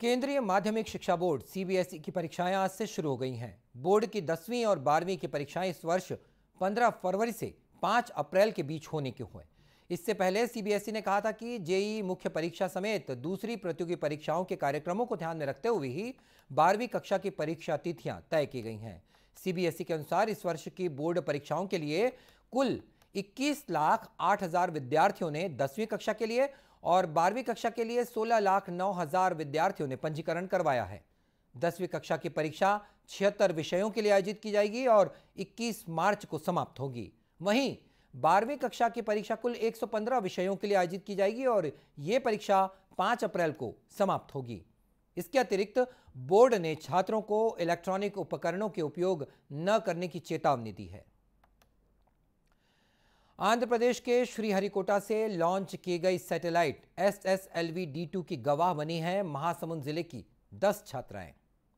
केंद्रीय माध्यमिक शिक्षा बोर्ड सीबीएसई e की परीक्षाएं आज से शुरू हो गई हैं बोर्ड की दसवीं और बारहवीं की परीक्षाएं इस वर्ष 15 फरवरी से 5 अप्रैल के बीच होने के हुए इससे पहले सीबीएसई e ने कहा था कि जेई मुख्य परीक्षा समेत दूसरी प्रतियोगी परीक्षाओं के कार्यक्रमों को ध्यान में रखते हुए ही बारहवीं कक्षा की परीक्षा तिथियां तय की गई हैं सीबीएसई e के अनुसार इस वर्ष की बोर्ड परीक्षाओं के लिए कुल इक्कीस लाख आठ हजार विद्यार्थियों ने दसवीं कक्षा के लिए और बारहवीं कक्षा के लिए सोलह लाख नौ हजार विद्यार्थियों ने पंजीकरण करवाया है दसवीं कक्षा की परीक्षा छिहत्तर विषयों के लिए आयोजित की जाएगी और 21 मार्च को समाप्त होगी वहीं बारहवीं कक्षा की परीक्षा कुल 115 विषयों के लिए आयोजित की जाएगी और ये परीक्षा 5 अप्रैल को समाप्त होगी इसके अतिरिक्त बोर्ड ने छात्रों को इलेक्ट्रॉनिक उपकरणों के उपयोग न करने की चेतावनी दी है आंध्र प्रदेश के श्रीहरिकोटा से लॉन्च की गई satellite S S L V D two की गवाह बनी है महासमुंद जिले की दस छात्राएं